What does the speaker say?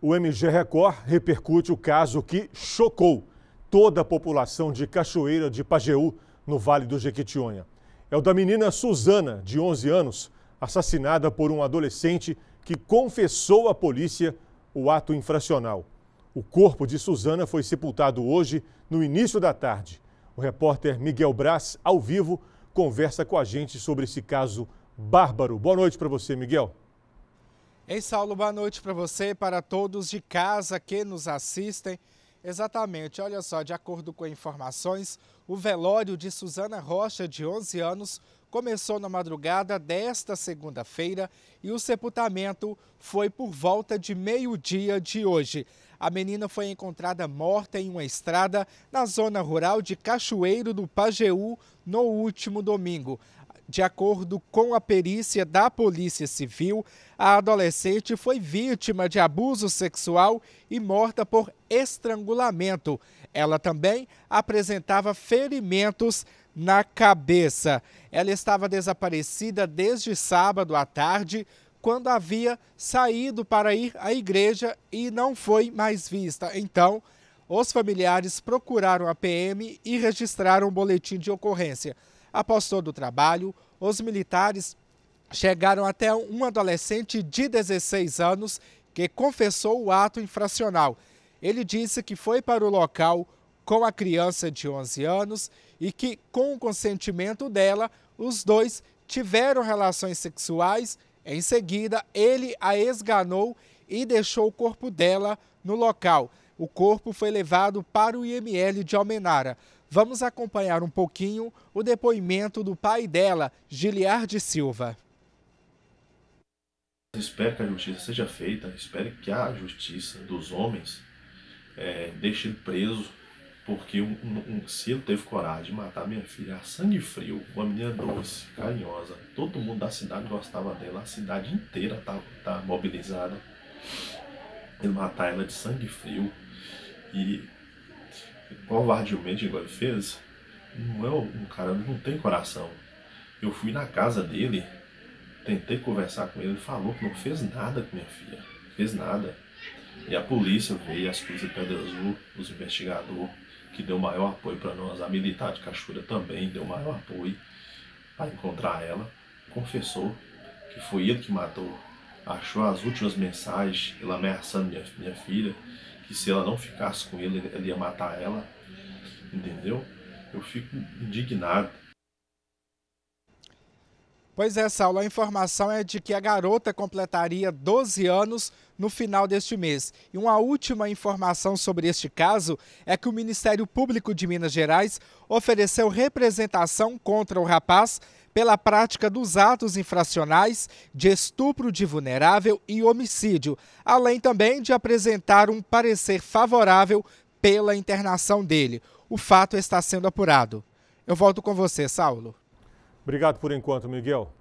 O MG Record repercute o caso que chocou toda a população de Cachoeira de Pajeú, no Vale do Jequitinhonha. É o da menina Suzana, de 11 anos, assassinada por um adolescente que confessou à polícia o ato infracional. O corpo de Suzana foi sepultado hoje, no início da tarde. O repórter Miguel Brás, ao vivo, conversa com a gente sobre esse caso bárbaro. Boa noite para você, Miguel. Ei, Saulo, boa noite para você, para todos de casa que nos assistem. Exatamente, olha só, de acordo com informações, o velório de Suzana Rocha, de 11 anos, começou na madrugada desta segunda-feira e o sepultamento foi por volta de meio-dia de hoje. A menina foi encontrada morta em uma estrada na zona rural de Cachoeiro do Pajeú no último domingo. De acordo com a perícia da Polícia Civil, a adolescente foi vítima de abuso sexual e morta por estrangulamento. Ela também apresentava ferimentos na cabeça. Ela estava desaparecida desde sábado à tarde, quando havia saído para ir à igreja e não foi mais vista. Então, os familiares procuraram a PM e registraram um boletim de ocorrência. Após todo o trabalho, os militares chegaram até um adolescente de 16 anos que confessou o ato infracional. Ele disse que foi para o local com a criança de 11 anos e que, com o consentimento dela, os dois tiveram relações sexuais. Em seguida, ele a esganou e deixou o corpo dela no local. O corpo foi levado para o IML de Almenara. Vamos acompanhar um pouquinho o depoimento do pai dela, Giliard Silva. Espero que a justiça seja feita, espero que a justiça dos homens é, deixe ele preso, porque um, um, se ele teve coragem de matar minha filha a sangue frio, uma menina doce, carinhosa, todo mundo da cidade gostava dela, a cidade inteira está tá mobilizada ele matar ela de sangue frio e covardemente igual ele fez, não é um cara não tem coração. Eu fui na casa dele, tentei conversar com ele, ele falou que não fez nada com minha filha, fez nada. E a polícia veio, as coisas de Pedro Azul, os investigadores, que deu maior apoio para nós, a militar de Cachoeira também deu maior apoio para encontrar ela, confessou que foi ele que matou achou as últimas mensagens, ele ameaçando minha, minha filha, que se ela não ficasse com ele, ele ia matar ela. Entendeu? Eu fico indignado. Pois é, Saulo, a informação é de que a garota completaria 12 anos no final deste mês. E uma última informação sobre este caso é que o Ministério Público de Minas Gerais ofereceu representação contra o rapaz pela prática dos atos infracionais de estupro de vulnerável e homicídio, além também de apresentar um parecer favorável pela internação dele. O fato está sendo apurado. Eu volto com você, Saulo. Obrigado por enquanto, Miguel.